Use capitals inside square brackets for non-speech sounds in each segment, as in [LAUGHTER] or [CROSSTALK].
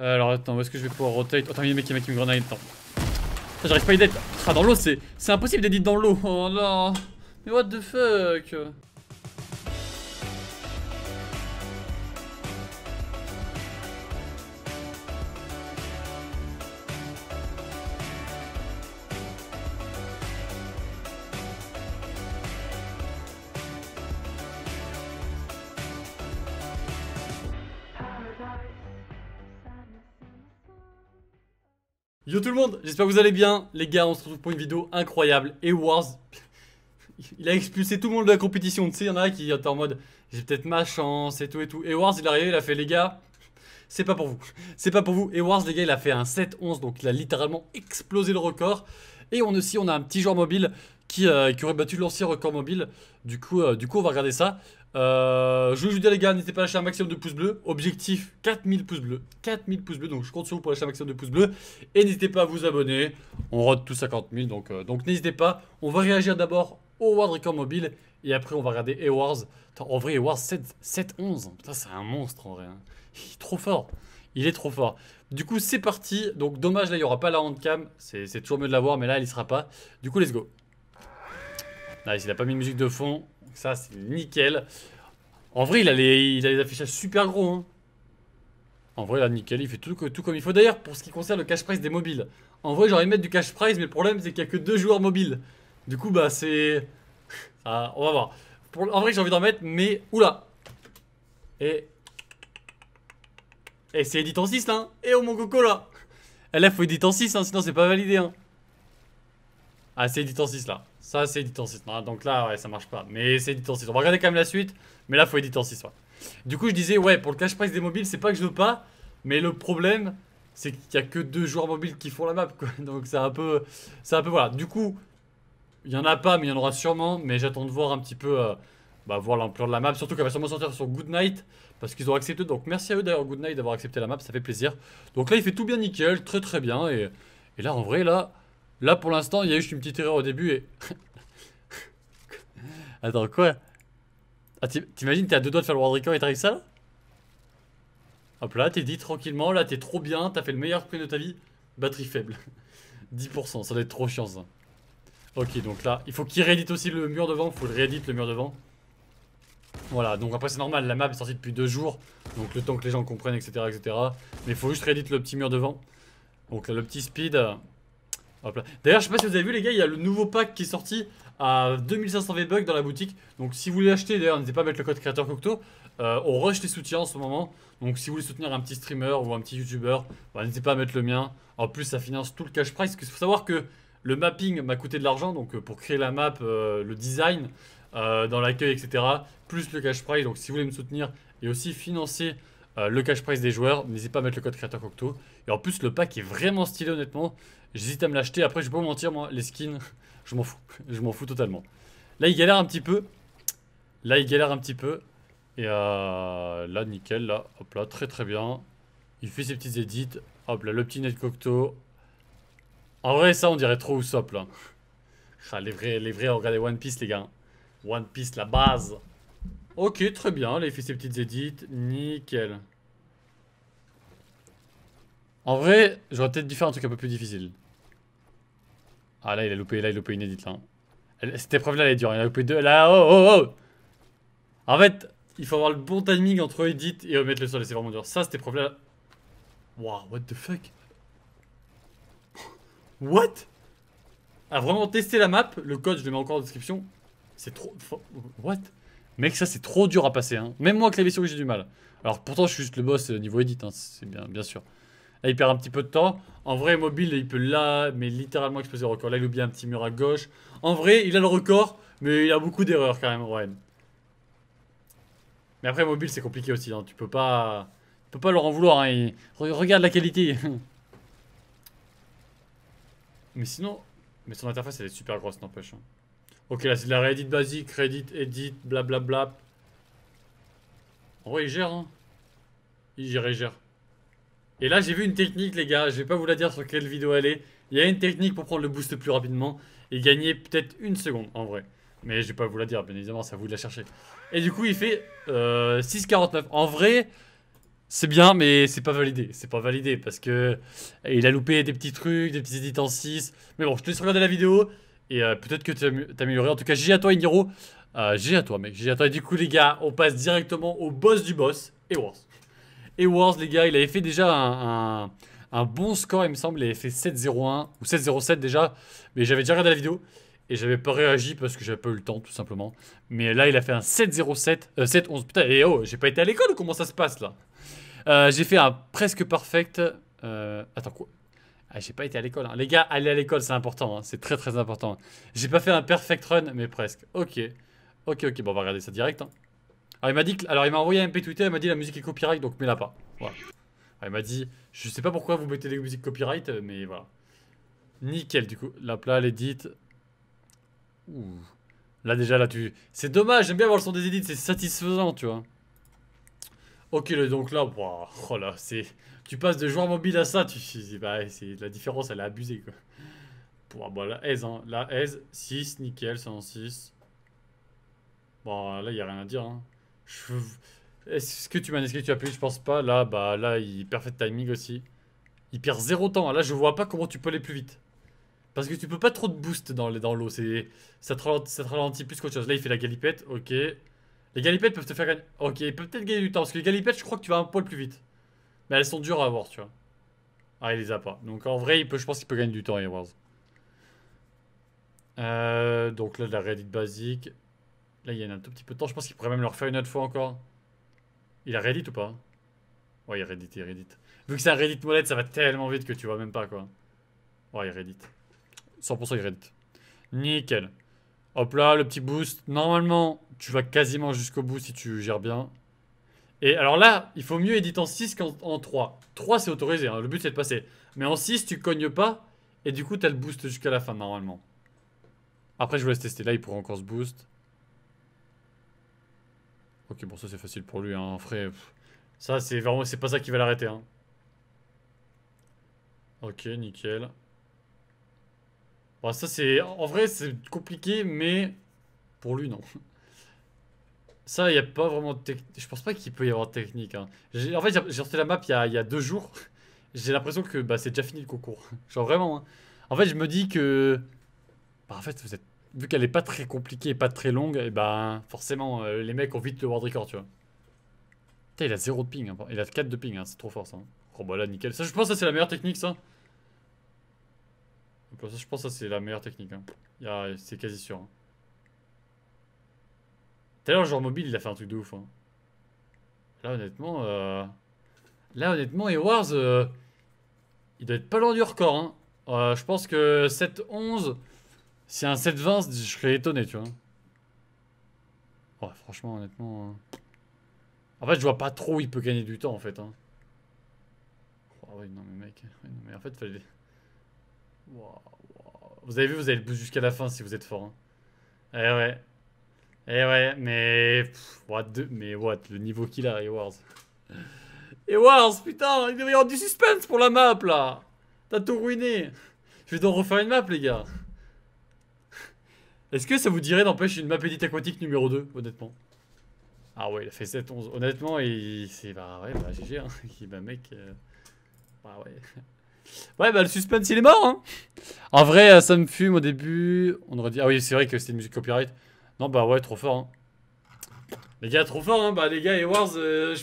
Euh, alors attends, où est-ce que je vais pouvoir rotate oh, Attends, il y a un mec qui m'a une grenade, attends. J'arrive pas à y être. Ah, dans l'eau, c'est impossible d'être dans l'eau. Oh non. Mais what the fuck Yo tout le monde, j'espère que vous allez bien. Les gars, on se retrouve pour une vidéo incroyable. Et [LAUGHS] il a expulsé tout le monde de la compétition. Tu sais, il y en a qui est en mode, j'ai peut-être ma chance et tout et tout. Et Wars, il est arrivé, il a fait, les gars, c'est pas pour vous. C'est pas pour vous. Et les gars, il a fait un 7-11, donc il a littéralement explosé le record. Et on aussi, on a un petit joueur mobile qui, euh, qui aurait battu l'ancien record mobile. Du coup, euh, du coup, on va regarder ça. Euh, je vous dis les gars, n'hésitez pas à lâcher un maximum de pouces bleus. Objectif 4000 pouces bleus. 4000 pouces bleus, donc je compte sur vous pour lâcher un maximum de pouces bleus. Et n'hésitez pas à vous abonner. On rote tous 50 000, donc, donc n'hésitez pas. On va réagir d'abord au World Record Mobile. Et après, on va regarder Awards. en vrai, Awards 7-11. Putain, c'est un monstre en vrai. Hein. Il est trop fort. Il est trop fort. Du coup, c'est parti. Donc, dommage, là, il n'y aura pas la handcam. C'est toujours mieux de l'avoir, mais là, elle ne sera pas. Du coup, let's go. Nice, il n'a pas mis de musique de fond. Ça, c'est nickel. En vrai, il a les, il a les affichages super gros. Hein. En vrai, là, nickel, il fait tout, comme il faut. D'ailleurs, pour ce qui concerne le cash prize des mobiles, en vrai, j'aurais envie mettre du cash prize, mais le problème, c'est qu'il n'y a que deux joueurs mobiles. Du coup, bah, c'est. [LAUGHS] on va voir. Pour... En vrai, j'ai envie d'en mettre, mais. Oula Et et eh, c'est édite en 6 là hein. Et eh, oh mon coco là eh, Là il faut édite en 6 hein, sinon c'est pas validé hein. Ah c'est édite en 6 là Ça c'est édite en 6 hein. Donc là ouais ça marche pas Mais c'est édite en 6 On va regarder quand même la suite Mais là il faut édite en 6 Du coup je disais ouais pour le cash price des mobiles c'est pas que je veux pas Mais le problème c'est qu'il y a que deux joueurs mobiles qui font la map quoi. [LAUGHS] Donc c'est un peu... C'est un peu voilà Du coup il y en a pas mais il y en aura sûrement Mais j'attends de voir un petit peu... Euh, bah, voir l'ampleur de la map. Surtout qu'elle va sûrement sortir sur Goodnight parce qu'ils ont accepté. Donc merci à eux d'ailleurs Goodnight d'avoir accepté la map, ça fait plaisir. Donc là il fait tout bien nickel, très très bien. Et, là en vrai là, là pour l'instant il y a eu une petite erreur au début et... [LAUGHS] Attends quoi ah, T'imagines t'es à deux doigts de faire le world et t'arrives ça là Hop là t'es dit tranquillement, là t'es trop bien, t'as fait le meilleur prix de ta vie. Batterie faible. 10%, [LAUGHS] ça doit être trop chiant Ok, donc là, il faut qu'il réédite aussi le mur devant. Il faut le réédite le mur devant. Voilà, donc après c'est normal, la map est sortie depuis deux jours, donc le temps que les gens comprennent, etc. etc. Mais il faut juste rééditer le petit mur devant. Donc le petit speed. Euh, d'ailleurs, je sais pas si vous avez vu les gars, il y a le nouveau pack qui est sorti à 2500 V-Bucks dans la boutique. Donc si vous voulez acheter, d'ailleurs, n'hésitez pas à mettre le code créateur Cocteau. Euh, on rush les soutiens en ce moment. Donc si vous voulez soutenir un petit streamer ou un petit youtubeur, bah, n'hésitez pas à mettre le mien. En plus, ça finance tout le cash price. Parce qu'il faut savoir que le mapping m'a coûté de l'argent. Donc euh, pour créer la map, euh, le design, dans l'accueil, etc plus le cash prize. Donc si vous voulez me soutenir et aussi financer euh, le cash prize des joueurs, n'hésitez pas à mettre le code créateur Cocteau. Et en plus, le pack est vraiment stylé, honnêtement. J'hésite à me l'acheter. Après, je peux pas mentir, moi, les skins, [LAUGHS] je m'en fous. je m'en fous totalement. Là, il galère un petit peu. Là, il galère un petit peu. Et euh, là, nickel, là, hop là, très très bien. Il fait ses petites edits. Hop là, le petit net Cocteau. En vrai, ça, on dirait trop Usopp, là. [LAUGHS] Ah, les vrais, les vrais, regardez One Piece, les gars. One Piece, la base. Ok, très bien. Là, il fait ses petites édites, Nickel. En vrai, j'aurais peut-être dû faire un truc un peu plus difficile. Ah, là, il a loupé, là, il a loupé une édite, là. Cette épreuve-là, elle est dure. Il a loupé deux. Là, oh, oh, oh En fait, il faut avoir le bon timing entre edit et remettre le sol. C'est vraiment dur. Ça, c'était épreuve-là... Wow, what the fuck What A vraiment testé la map. Le code, je le mets encore en description. C'est trop... What Mec, ça, c'est trop dur à passer. Hein. Même moi, la souris, j'ai du mal. Alors, pourtant, je suis juste le boss euh, niveau edit. Hein. C'est bien, bien sûr. Là, il perd un petit peu de temps. En vrai, mobile, il peut là, mais littéralement exploser le record. Là, il oublie un petit mur à gauche. En vrai, il a le record, mais il a beaucoup d'erreurs quand même, Ryan. Mais après, mobile, c'est compliqué aussi. Hein. Tu peux pas, tu peux pas leur en vouloir. Hein. Regarde la qualité. [LAUGHS] mais sinon, mais son interface, elle est super grosse, n'empêche. Ok, là c'est de la réédite basique, réédite, Edit, blablabla. En vrai, il gère, hein. Il gère, il gère. Et là, j'ai vu une technique, les gars. Je vais pas vous la dire sur quelle vidéo elle est. Il y a une technique pour prendre le boost plus rapidement et gagner peut-être une seconde, en vrai. Mais je vais pas vous la dire, bien évidemment, c'est à vous de la chercher. Et du coup, il fait euh, 6,49. En vrai, c'est bien, mais c'est pas validé. C'est pas validé parce que il a loupé des petits trucs, des petits édits en 6. Mais bon, je te laisse regarder la vidéo. Et euh, peut-être que tu amélioré. En tout cas, j'ai à toi, Iniro. Euh, j'ai à toi, mec. J'ai à toi. Et du coup, les gars, on passe directement au boss du boss, Ewars. Ewars, les gars, il avait fait déjà un, bon score, il me semble. Il avait fait 7-0-1 ou 7-0-7 déjà. Mais j'avais déjà regardé la vidéo. Et j'avais pas réagi parce que j'avais pas eu le temps, tout simplement. Mais là, il a fait un 7-0-7. 7-11. Euh, Putain, et oh, j'ai pas été à l'école ou comment ça se passe là J'ai fait un presque perfect. attends, quoi ah, j'ai pas été à l'école. Hein. Les gars, aller à l'école, c'est important. Hein. C'est très très important. J'ai pas fait un perfect run, mais presque. Ok. Ok, ok. Bon, on va regarder ça direct. Hein. Alors, il m'a dit que... Alors, il m'a envoyé un MP Twitter. Il m'a dit la musique est copyright, donc mets-la pas. Voilà. il m'a dit Je sais pas pourquoi vous mettez des musiques copyright, mais voilà. Nickel, du coup. La plat, l'edit Ouh. Là, déjà, là, tu. C'est dommage. J'aime bien voir le son des edits, C'est satisfaisant, tu vois. Ok, donc là, oh là c'est... Tu passes de joueur mobile à ça, tu... Bah, la différence, elle est abusée, quoi. Bon, la aise, hein, La aise, 6, nickel, 106. Bon, là, il n'y a rien à dire, hein. Est-ce que tu m'as que tu as plus Je pense pas. Là, bah, là, il perd timing aussi. Il perd zéro temps. Là, je vois pas comment tu peux aller plus vite. Parce que tu peux pas trop de boost dans l'eau. ça, te ça te ralentit plus qu'autre chose. Là, il fait la galipette. Ok. Les galipettes peuvent te faire gagner. Ok, ils peuvent peut-être gagner du temps. Parce que les galipettes, je crois que tu vas un poil plus vite. Mais elles sont dures à avoir, tu vois. Ah, il les a pas. Donc en vrai, il peut, je pense qu'il peut gagner du temps, Airwars. Euh, donc là, de la Reddit basique. Là, il y en a un tout petit peu de temps. Je pense qu'il pourrait même le refaire une autre fois encore. Il a Reddit ou pas Ouais, il Reddit, il Reddit. Vu que c'est un Reddit molette, ça va tellement vite que tu vois même pas, quoi. Ouais, il Reddit. 100% il Reddit. Nickel. Hop là, le petit boost. Normalement, tu vas quasiment jusqu'au bout si tu gères bien. Et alors là, il faut mieux éditer en 6 qu'en 3. 3, c'est autorisé. Hein. Le but, c'est de passer. Mais en 6, tu cognes pas. Et du coup, tu le boost jusqu'à la fin, normalement. Après, je vous laisse tester. Là, il pourra encore se boost. Ok, bon, ça, c'est facile pour lui. Hein. frère. ça, c'est vraiment... C'est pas ça qui va l'arrêter. Hein. Ok, nickel ça c'est... En vrai, c'est compliqué, mais... Pour lui, non. Ça, il n'y a pas vraiment de technique. Je pense pas qu'il peut y avoir de technique. Hein. En fait, j'ai sorti la map il y a, deux jours. [LAUGHS] J'ai l'impression que bah, c'est déjà fini le concours. [LAUGHS] Genre vraiment. Hein. En fait, je me dis que... Bah, en fait, vu qu'elle est pas très compliquée et pas très longue, et eh ben forcément, euh, les mecs ont vite le world record, tu vois. il a 0 de ping. Hein. Il a 4 de ping, hein. c'est trop fort ça. Oh bah là, nickel. Ça, je pense que c'est la meilleure technique, ça je pense que c'est la meilleure technique. Hein. C'est quasi sûr. T'as hein. Tout à l'heure, genre mobile, il a fait un truc de ouf. Hein. Là, honnêtement... Euh... Là, honnêtement, Ewars... Euh, il doit être pas loin du record. Euh, je pense que 7-11... Si un 7-20, je serais étonné, tu vois. franchement, honnêtement... Euh. En fait, je vois pas trop où il peut gagner du temps, en fait. Oh, ouais, non, mais mec... mais en fait, fallait... Vous avez vu, vous allez le boost jusqu'à la fin si vous êtes fort. Hein. Eh ouais. Eh ouais, mais. what Mais what, le niveau qu'il a, Ewars putain, il y avoir du suspense pour la map là. T'as tout ruiné. Je vais donc refaire une map, les gars. Est-ce que ça vous dirait d'empêcher une map édite aquatique numéro 2, honnêtement Ah ouais, il a fait 7-11. Honnêtement, il. C'est. Bah ouais, bah GG, hein. [LAUGHS] bah mec. Euh, bah ouais. Ouais, bah le suspense, il est mort, hein. En vrai, euh, ça me fume au début. On aurait dit. Ah oui, c'est vrai que c'était une musique copyright. Non, bah ouais, trop fort, hein. Les gars, trop fort, hein. Bah les gars, Ewars, wars euh,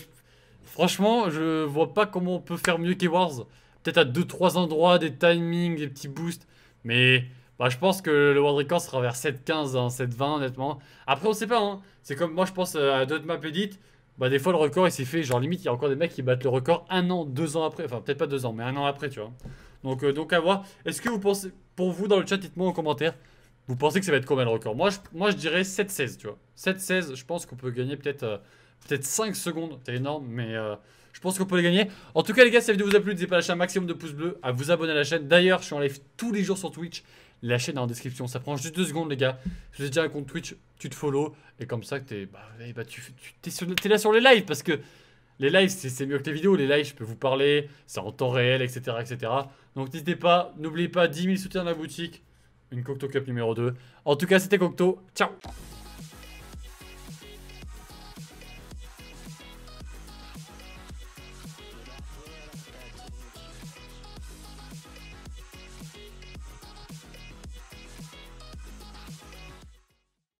franchement, je vois pas comment on peut faire mieux qu'Ewars. Peut-être à 2-3 endroits, des timings, des petits boosts. Mais bah, je pense que le world record sera vers 7-15, 7-20 hein, honnêtement. Après on sait pas, hein. c'est comme moi je pense euh, à d'autres maps edit, bah, des fois, le record, il s'est fait, genre, limite, il y a encore des mecs qui battent le record un an, deux ans après. Enfin, peut-être pas deux ans, mais un an après, tu vois. Donc, euh, donc à voir. Est-ce que vous pensez, pour vous, dans le chat, dites-moi en commentaire, vous pensez que ça va être combien le record moi je, moi, je dirais 7-16, tu vois. 7-16, je pense qu'on peut gagner peut-être euh, peut 5 secondes. C'est énorme, mais euh, je pense qu'on peut les gagner. En tout cas, les gars, si la vidéo vous a plu, n'hésitez pas à lâcher un maximum de pouces bleus, à vous abonner à la chaîne. D'ailleurs, je suis en live tous les jours sur Twitch. La chaîne est en description. Ça prend juste deux secondes, les gars. ai déjà un compte Twitch. Tu te follow. Et comme ça, t'es, bah, eh bah tu, es, sur, là sur les lives parce que les lives, c'est mieux que les vidéos. Les lives, je peux vous parler. C'est en temps réel, etc. etc. Donc n'hésitez pas. N'oubliez pas 10 000 soutiens dans la boutique. Une Cocteau Cup numéro 2. En tout cas, c'était Cocteau. Ciao